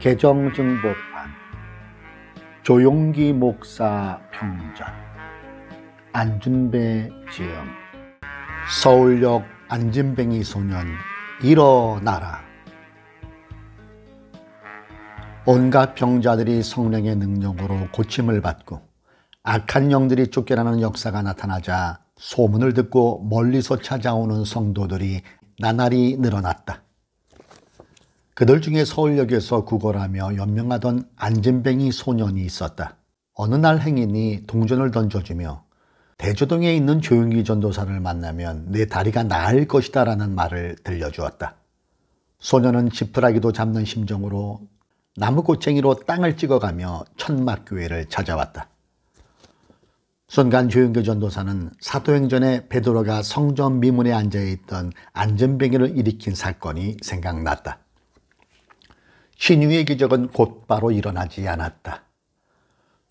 개정증법안 조용기 목사 평전 안준배 지음 서울역 안진뱅이 소년 일어나라 온갖 병자들이 성령의 능력으로 고침을 받고 악한 영들이 쫓겨나는 역사가 나타나자 소문을 듣고 멀리서 찾아오는 성도들이 나날이 늘어났다. 그들 중에 서울역에서 구걸하며 연명하던 안진뱅이 소년이 있었다. 어느 날 행인이 동전을 던져주며 대조동에 있는 조용기 전도사를 만나면 내 다리가 나을 것이다 라는 말을 들려주었다. 소년은 지푸라기도 잡는 심정으로 나무 꼬챙이로 땅을 찍어가며 천막교회를 찾아왔다. 순간 조용기 전도사는 사도행전에 베드로가 성전 미문에 앉아있던 안전뱅이를 일으킨 사건이 생각났다. 신유의 기적은 곧바로 일어나지 않았다.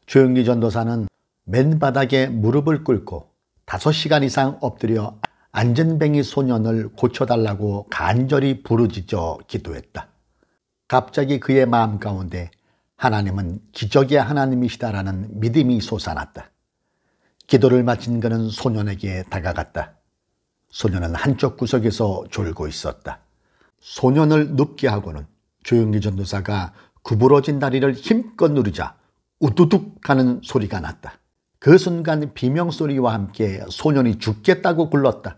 조영기 전도사는 맨바닥에 무릎을 꿇고 5시간 이상 엎드려 안전뱅이 소년을 고쳐달라고 간절히 부르짖어 기도했다. 갑자기 그의 마음 가운데 하나님은 기적의 하나님이시다라는 믿음이 솟아났다. 기도를 마친 그는 소년에게 다가갔다. 소년은 한쪽 구석에서 졸고 있었다. 소년을 눕게 하고는 조영기 전도사가 구부러진 다리를 힘껏 누르자 우뚝뚝 하는 소리가 났다. 그 순간 비명소리와 함께 소년이 죽겠다고 굴렀다.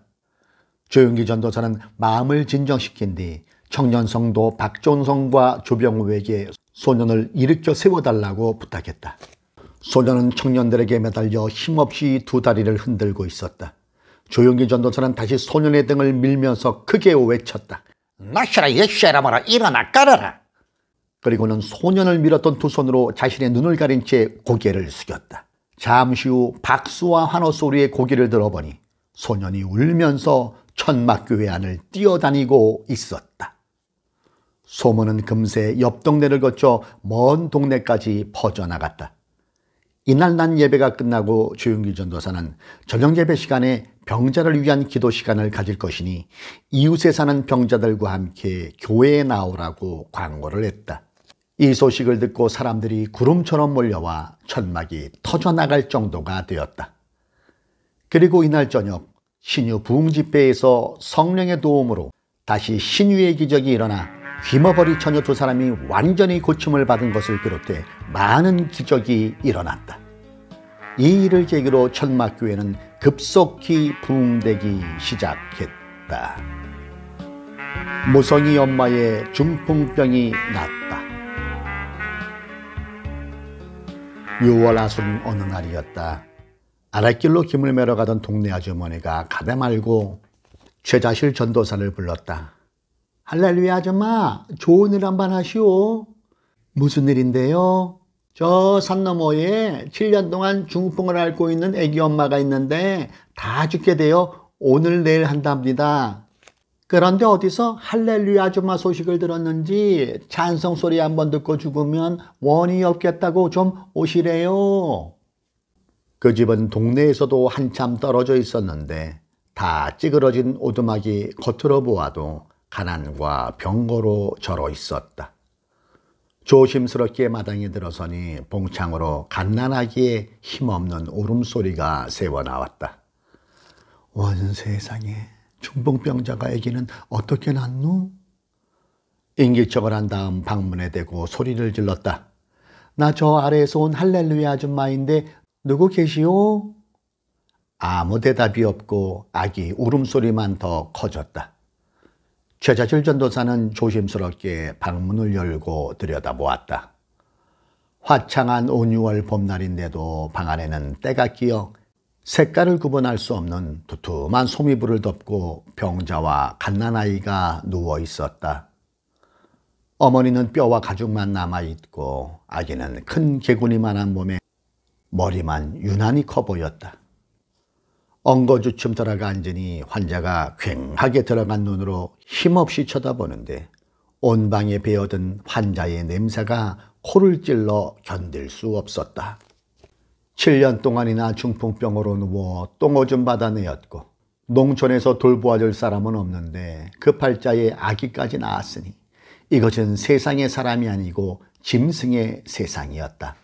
조영기 전도사는 마음을 진정시킨 뒤 청년성도 박존성과 조병우에게 소년을 일으켜 세워달라고 부탁했다. 소년은 청년들에게 매달려 힘없이 두 다리를 흔들고 있었다. 조용기 전도사는 다시 소년의 등을 밀면서 크게 외쳤다. 나시라 예시라마라 일어나 깔아라. 그리고는 소년을 밀었던 두 손으로 자신의 눈을 가린 채 고개를 숙였다. 잠시 후 박수와 환호 소리에 고개를 들어보니 소년이 울면서 천막교회 안을 뛰어다니고 있었다. 소문은 금세 옆 동네를 거쳐 먼 동네까지 퍼져나갔다. 이날 난 예배가 끝나고 조용길 전도사는 저녁 예배 시간에 병자를 위한 기도 시간을 가질 것이니 이웃에 사는 병자들과 함께 교회에 나오라고 광고를 했다. 이 소식을 듣고 사람들이 구름처럼 몰려와 천막이 터져나갈 정도가 되었다. 그리고 이날 저녁 신유 부흥집회에서 성령의 도움으로 다시 신유의 기적이 일어나 귀머거리 처녀 두 사람이 완전히 고침을 받은 것을 비롯해 많은 기적이 일어났다. 이 일을 계기로 천막교회는 급속히 부흥되기 시작했다. 무성이 엄마의 중풍병이 났다. 6월 하순 어느 날이었다. 아랫길로 김을 매러 가던 동네 아주머니가 가다 말고 최자실 전도사를 불렀다. 할렐루야 아줌마 좋은 일 한 번 하시오. 무슨 일인데요? 저 산 너머에 7년 동안 중풍을 앓고 있는 애기 엄마가 있는데 다 죽게 되어 오늘 내일 한답니다. 그런데 어디서 할렐루야 아줌마 소식을 들었는지 찬성 소리 한 번 듣고 죽으면 원이 없겠다고 좀 오시래요. 그 집은 동네에서도 한참 떨어져 있었는데 다 찌그러진 오두막이 겉으로 보아도 가난과 병거로 절어 있었다. 조심스럽게 마당에 들어서니 봉창으로 갓난하기에 힘없는 울음소리가 새어나왔다. 원 세상에 중풍병자가 아기는 어떻게 낳노? 인기척을 한 다음 방문에 대고 소리를 질렀다. 나 저 아래에서 온 할렐루야 아줌마인데 누구 계시오? 아무 대답이 없고 아기 울음소리만 더 커졌다. 최자철 전도사는 조심스럽게 방문을 열고 들여다보았다. 화창한 5, 6월 봄날인데도 방 안에는 때가 끼어 색깔을 구분할 수 없는 두툼한 소미불을 덮고 병자와 갓난아이가 누워 있었다. 어머니는 뼈와 가죽만 남아있고 아기는 큰 개구리만한 몸에 머리만 유난히 커 보였다. 엉거주춤 들어가 앉으니 환자가 괭하게 들어간 눈으로 힘없이 쳐다보는데 온 방에 배어든 환자의 냄새가 코를 찔러 견딜 수 없었다. 7년 동안이나 중풍병으로 누워 똥오줌 받아내었고 농촌에서 돌보아줄 사람은 없는데 급할자에 그 아기까지 낳았으니 이것은 세상의 사람이 아니고 짐승의 세상이었다.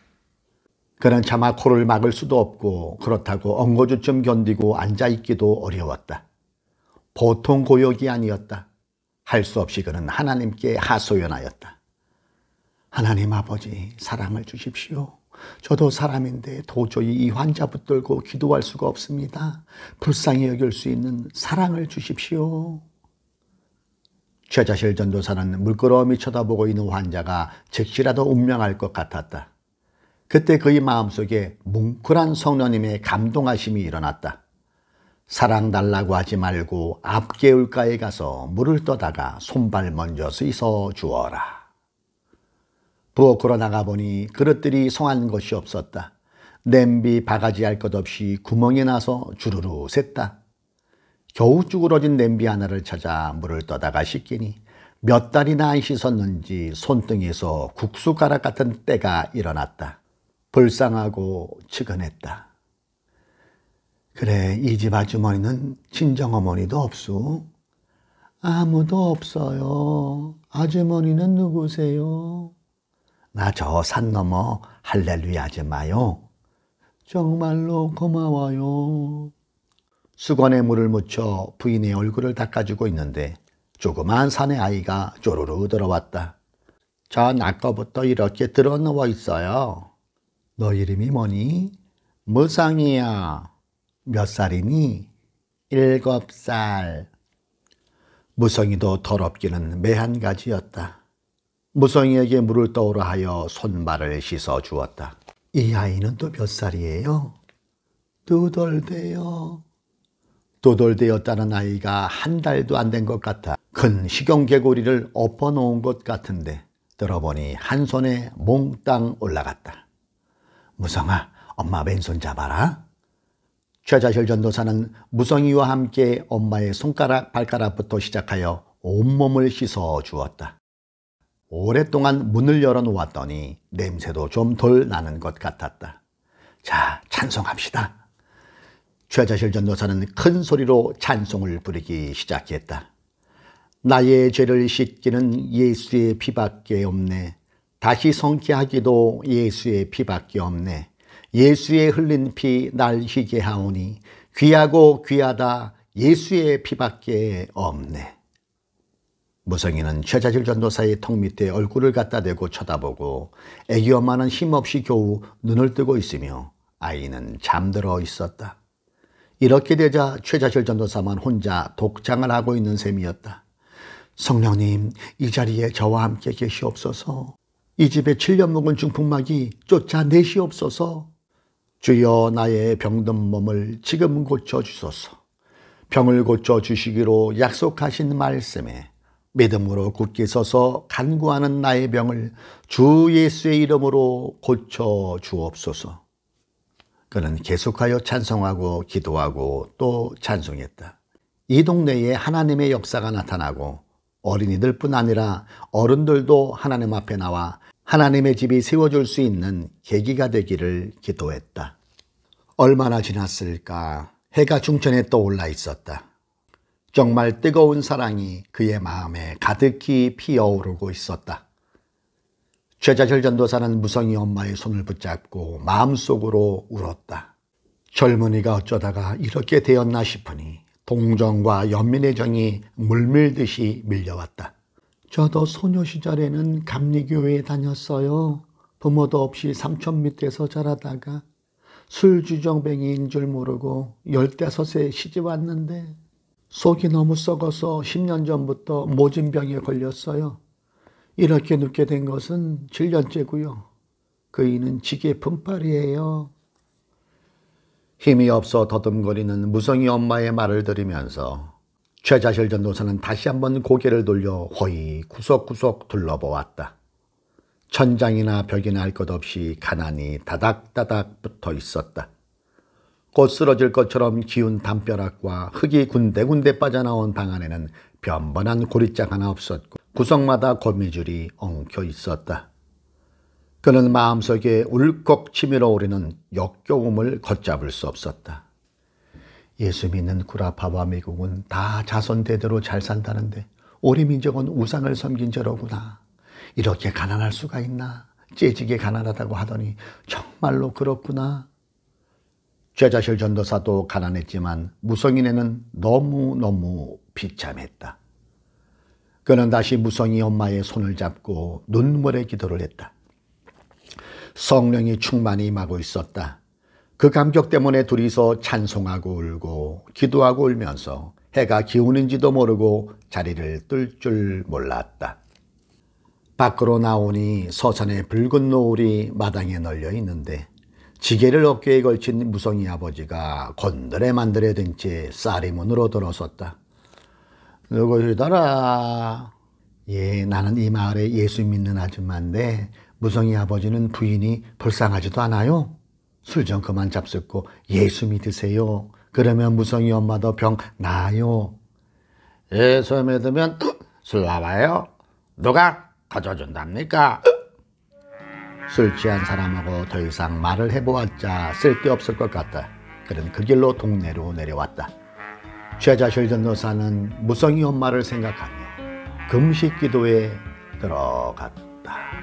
그는 차마 코를 막을 수도 없고 그렇다고 엉거주춤 견디고 앉아있기도 어려웠다. 보통 고역이 아니었다. 할 수 없이 그는 하나님께 하소연하였다. 하나님 아버지 사랑을 주십시오. 저도 사람인데 도저히 이 환자 붙들고 기도할 수가 없습니다. 불쌍히 여길 수 있는 사랑을 주십시오. 최자실 전도사는 물끄러미 쳐다보고 있는 환자가 즉시라도 운명할 것 같았다. 그때 그의 마음속에 뭉클한 성녀님의 감동하심이 일어났다. 사랑 달라고 하지 말고 앞개울가에 가서 물을 떠다가 손발 먼저 씻어 주어라. 부엌으로 나가보니 그릇들이 성한 것이 없었다. 냄비 바가지 할 것 없이 구멍이 나서 주르르 샜다. 겨우 쭈그러진 냄비 하나를 찾아 물을 떠다가 씻기니 몇 달이나 안 씻었는지 손등에서 국수가락 같은 때가 일어났다. 불쌍하고 측은했다. 그래, 이 집 아주머니는 친정어머니도 없수. 아무도 없어요. 아주머니는 누구세요? 나 저 산 넘어 할렐루야 아줌마요. 정말로 고마워요. 수건에 물을 묻혀 부인의 얼굴을 닦아주고 있는데 조그만 산의 아이가 쪼르르 들어왔다. 전 아까부터 이렇게 들어 누워 있어요. 너 이름이 뭐니? 무성이야. 몇 살이니? 일곱 살. 무성이도 더럽기는 매한 가지였다. 무성이에게 물을 떠오라 하여 손발을 씻어 주었다. 이 아이는 또 몇 살이에요? 두돌대요. 도돌대였다는 아이가 한 달도 안 된 것 같아 큰 식용개구리를 엎어놓은 것 같은데 들어보니 한 손에 몽땅 올라갔다. 무성아, 엄마 왼손 잡아라. 최자실 전도사는 무성이와 함께 엄마의 손가락, 발가락부터 시작하여 온몸을 씻어 주었다. 오랫동안 문을 열어 놓았더니 냄새도 좀 덜 나는 것 같았다. 자, 찬송합시다. 최자실 전도사는 큰 소리로 찬송을 부르기 시작했다. 나의 죄를 씻기는 예수의 피밖에 없네. 다시 성케하기도 예수의 피밖에 없네. 예수의 흘린 피 날 희게 하오니 귀하고 귀하다 예수의 피밖에 없네. 무성이는 최자질 전도사의 턱 밑에 얼굴을 갖다 대고 쳐다보고 애기 엄마는 힘없이 겨우 눈을 뜨고 있으며 아이는 잠들어 있었다. 이렇게 되자 최자실 전도사만 혼자 독장을 하고 있는 셈이었다. 성령님, 이 자리에 저와 함께 계시옵소서. 이 집에 7년 묵은 중풍막이 쫓아내시옵소서 주여 나의 병든 몸을 지금 고쳐주소서 병을 고쳐주시기로 약속하신 말씀에 믿음으로 굳게 서서 간구하는 나의 병을 주 예수의 이름으로 고쳐 주옵소서. 그는 계속하여 찬송하고 기도하고 또 찬송했다. 이 동네에 하나님의 역사가 나타나고 어린이들 뿐 아니라 어른들도 하나님 앞에 나와 하나님의 집이 세워줄 수 있는 계기가 되기를 기도했다. 얼마나 지났을까? 해가 중천에 떠올라 있었다. 정말 뜨거운 사랑이 그의 마음에 가득히 피어오르고 있었다. 최자절 전도사는 무성이 엄마의 손을 붙잡고 마음속으로 울었다. 젊은이가 어쩌다가 이렇게 되었나 싶으니 동정과 연민의 정이 물밀듯이 밀려왔다. 저도 소녀 시절에는 감리교회에 다녔어요. 부모도 없이 삼촌 밑에서 자라다가 술주정뱅이인 줄 모르고 열대섯에 시집 왔는데 속이 너무 썩어서 10년 전부터 모진병에 걸렸어요. 이렇게 늦게된 것은 7년째고요. 그이는 지게 품팔이에요. 힘이 없어 더듬거리는 무성이 엄마의 말을 들으면서 최자실 전도사는 다시 한번 고개를 돌려 허이 구석구석 둘러보았다. 천장이나 벽이나 할 것 없이 가난이 다닥다닥 붙어 있었다. 곧 쓰러질 것처럼 기운 담벼락과 흙이 군데군데 빠져나온 방 안에는 변번한 고리짝 하나 없었고 구석마다 거미줄이 엉켜 있었다. 그는 마음속에 울컥 치밀어 오르는 역겨움을 걷잡을 수 없었다. 예수 믿는 구라파와 미국은 다 자손 대대로 잘 산다는데 우리 민족은 우상을 섬긴 저러구나 이렇게 가난할 수가 있나? 째지게 가난하다고 하더니 정말로 그렇구나. 최자실 전도사도 가난했지만 무성인에는 너무너무 비참했다. 그는 다시 무성이 엄마의 손을 잡고 눈물의 기도를 했다. 성령이 충만히 임하고 있었다. 그 감격 때문에 둘이서 찬송하고 울고 기도하고 울면서 해가 기우는지도 모르고 자리를 뜰 줄 몰랐다. 밖으로 나오니 서산의 붉은 노을이 마당에 널려 있는데 지게를 어깨에 걸친 무성이 아버지가 건드레 만들에 든채 쌀이 문으로 들어섰다. 누구시더라? 예, 나는 이 마을에 예수 믿는 아줌마인데 무성이 아버지는 부인이 불쌍하지도 않아요. 술 좀 그만 잡숫고 예수 믿으세요. 그러면 무성이 엄마도 병나요 예수 믿으면 술 나와요? 누가 가져준답니까? 술 취한 사람하고 더 이상 말을 해보았자 쓸데없을 것 같다. 그는 그 길로 동네로 내려왔다. 최자실 전도사는 무성이 엄마를 생각하며 금식 기도에 들어갔다.